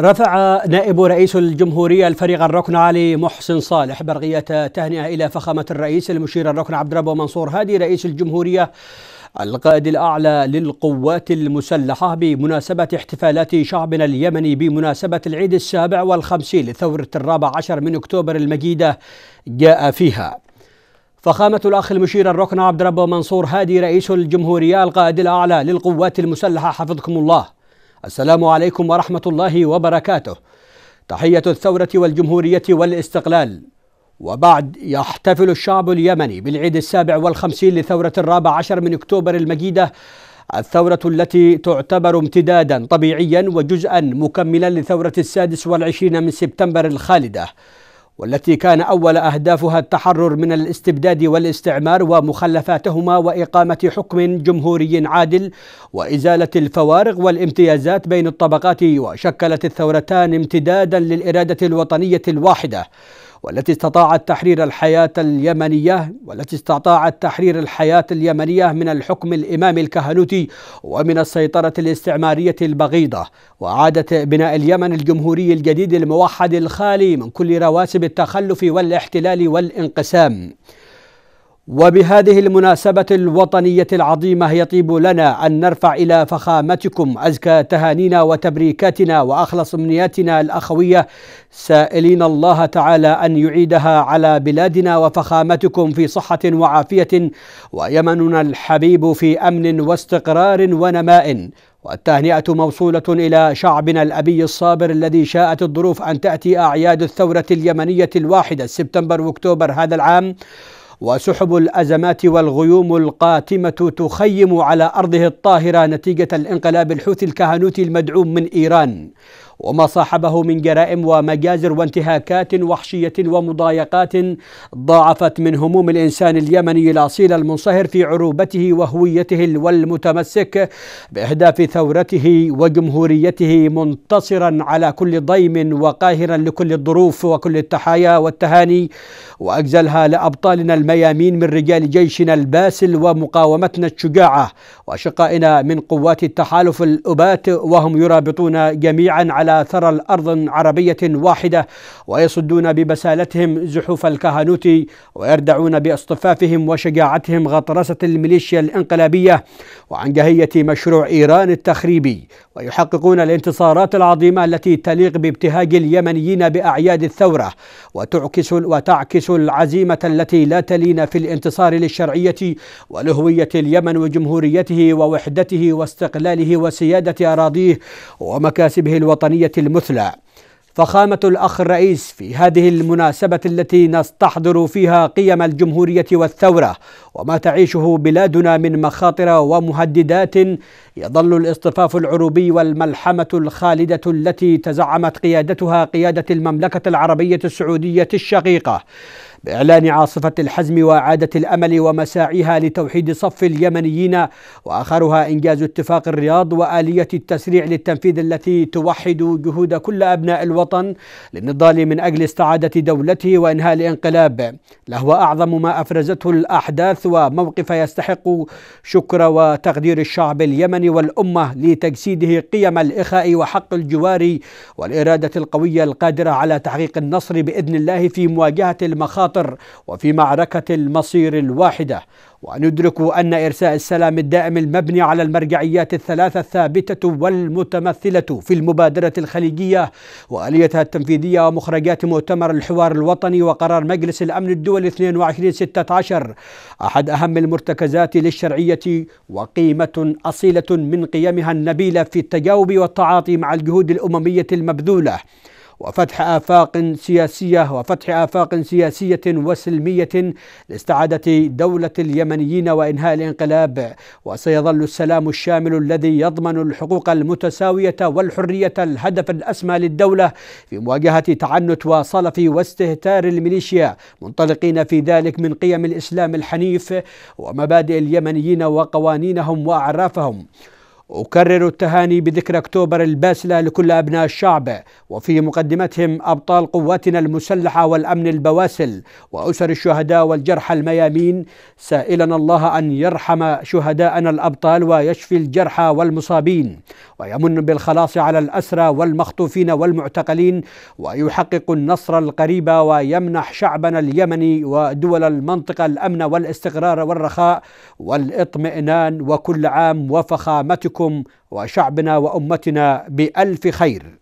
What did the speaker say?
رفع نائب رئيس الجمهورية الفريق الركن علي محسن صالح برغية تهنئة إلى فخامة الرئيس المشير الركن عبد ربه منصور هادي رئيس الجمهورية القائد الأعلى للقوات المسلحة بمناسبة احتفالات شعبنا اليمني بمناسبة العيد السابع والخمسين لثورة الرابع عشر من أكتوبر المجيدة جاء فيها فخامة الأخ المشير الركن عبد ربه منصور هادي رئيس الجمهورية القائد الأعلى للقوات المسلحة حفظكم الله السلام عليكم ورحمة الله وبركاته. تحية الثورة والجمهورية والاستقلال. وبعد يحتفل الشعب اليمني بالعيد السابع والخمسين لثورة الرابع عشر من أكتوبر المجيدة الثورة التي تعتبر امتدادا طبيعيا وجزءا مكملا لثورة السادس والعشرين من سبتمبر الخالدة والتي كان اول اهدافها التحرر من الاستبداد والاستعمار ومخلفاتهما واقامه حكم جمهوري عادل وازاله الفوارق والامتيازات بين الطبقات وشكلت الثورتان امتدادا للاراده الوطنيه الواحده والتي استطاعت تحرير الحياة اليمنية والتي استطاعت تحرير الحياة اليمنية من الحكم الإمامي الكهنوتي ومن السيطرة الاستعمارية البغيضة وإعادة بناء اليمن الجمهوري الجديد الموحد الخالي من كل رواسب التخلف والاحتلال والانقسام وبهذه المناسبة الوطنية العظيمة يطيب لنا أن نرفع إلى فخامتكم أزكى تهانينا وتبريكاتنا وأخلص أمنياتنا الأخوية سائلين الله تعالى أن يعيدها على بلادنا وفخامتكم في صحة وعافية ويمننا الحبيب في أمن واستقرار ونماء والتهنئة موصولة إلى شعبنا الأبي الصابر الذي شاءت الظروف أن تأتي أعياد الثورة اليمنية الواحدة سبتمبر وأكتوبر هذا العام وسحب الازمات والغيوم القاتمه تخيم على ارضه الطاهره نتيجه الانقلاب الحوثي الكهنوتي المدعوم من ايران وما صاحبه من جرائم ومجازر وانتهاكات وحشية ومضايقات ضاعفت من هموم الإنسان اليمني الأصيل المنصهر في عروبته وهويته والمتمسك بإهداف ثورته وجمهوريته منتصرا على كل ضيم وقاهرا لكل الظروف وكل التحايا والتهاني وأجزلها لأبطالنا الميامين من رجال جيشنا الباسل ومقاومتنا الشجاعة وأشقائنا من قوات التحالف الأبات وهم يرابطون جميعا على ثرى الأرض عربية واحدة ويصدون ببسالتهم زحوف الكهنوت ويردعون باصطفافهم وشجاعتهم غطرسة الميليشيا الانقلابية وعن جهية مشروع إيران التخريبي ويحققون الانتصارات العظيمة التي تليق بابتهاج اليمنيين بأعياد الثورة وتعكس وتعكس العزيمة التي لا تلين في الانتصار للشرعية ولهوية اليمن وجمهوريته ووحدته واستقلاله وسيادة أراضيه ومكاسبه الوطنية الوطنية المثلى فخامة الأخ الرئيس في هذه المناسبة التي نستحضر فيها قيم الجمهورية والثورة وما تعيشه بلادنا من مخاطر ومهددات يظل الاصطفاف العروبي والملحمة الخالدة التي تزعمت قيادتها قيادة المملكة العربية السعودية الشقيقة بإعلان عاصفة الحزم وإعادة الأمل ومساعيها لتوحيد صف اليمنيين وآخرها إنجاز اتفاق الرياض وآلية التسريع للتنفيذ التي توحد جهود كل أبناء الوطن للنضال من أجل استعادة دولته وإنهاء الانقلاب لهو أعظم ما أفرزته الأحداث وموقف يستحق شكر وتقدير الشعب اليمني والأمة لتجسيده قيم الإخاء وحق الجوار والإرادة القوية القادرة على تحقيق النصر بإذن الله في مواجهة المخاطر الخطر وفي معركة المصير الواحدة وندرك أن إرساء السلام الدائم المبني على المرجعيات الثلاثة الثابتة والمتمثلة في المبادرة الخليجية وآليتها التنفيذية ومخرجات مؤتمر الحوار الوطني وقرار مجلس الأمن الدولي 2216 أحد أهم المرتكزات للشرعية وقيمة أصيلة من قيمها النبيلة في التجاوب والتعاطي مع الجهود الأممية المبذولة وفتح آفاق سياسية وفتح آفاق سياسية وسلمية لاستعادة دولة اليمنيين وإنهاء الانقلاب وسيظل السلام الشامل الذي يضمن الحقوق المتساوية والحرية الهدف الأسمى للدولة في مواجهة تعنت وصلف واستهتار الميليشيا منطلقين في ذلك من قيم الإسلام الحنيف ومبادئ اليمنيين وقوانينهم وأعرافهم أكرر التهاني بذكرى أكتوبر الباسلة لكل أبناء الشعب وفي مقدمتهم أبطال قواتنا المسلحة والأمن البواسل وأسر الشهداء والجرحى الميامين سائلا الله أن يرحم شهداءنا الأبطال ويشفي الجرحى والمصابين ويمن بالخلاص على الأسرى والمخطوفين والمعتقلين ويحقق النصر القريب ويمنح شعبنا اليمني ودول المنطقة الأمن والاستقرار والرخاء والإطمئنان وكل عام وفخامتكم وشعبنا وامتنا بالف خير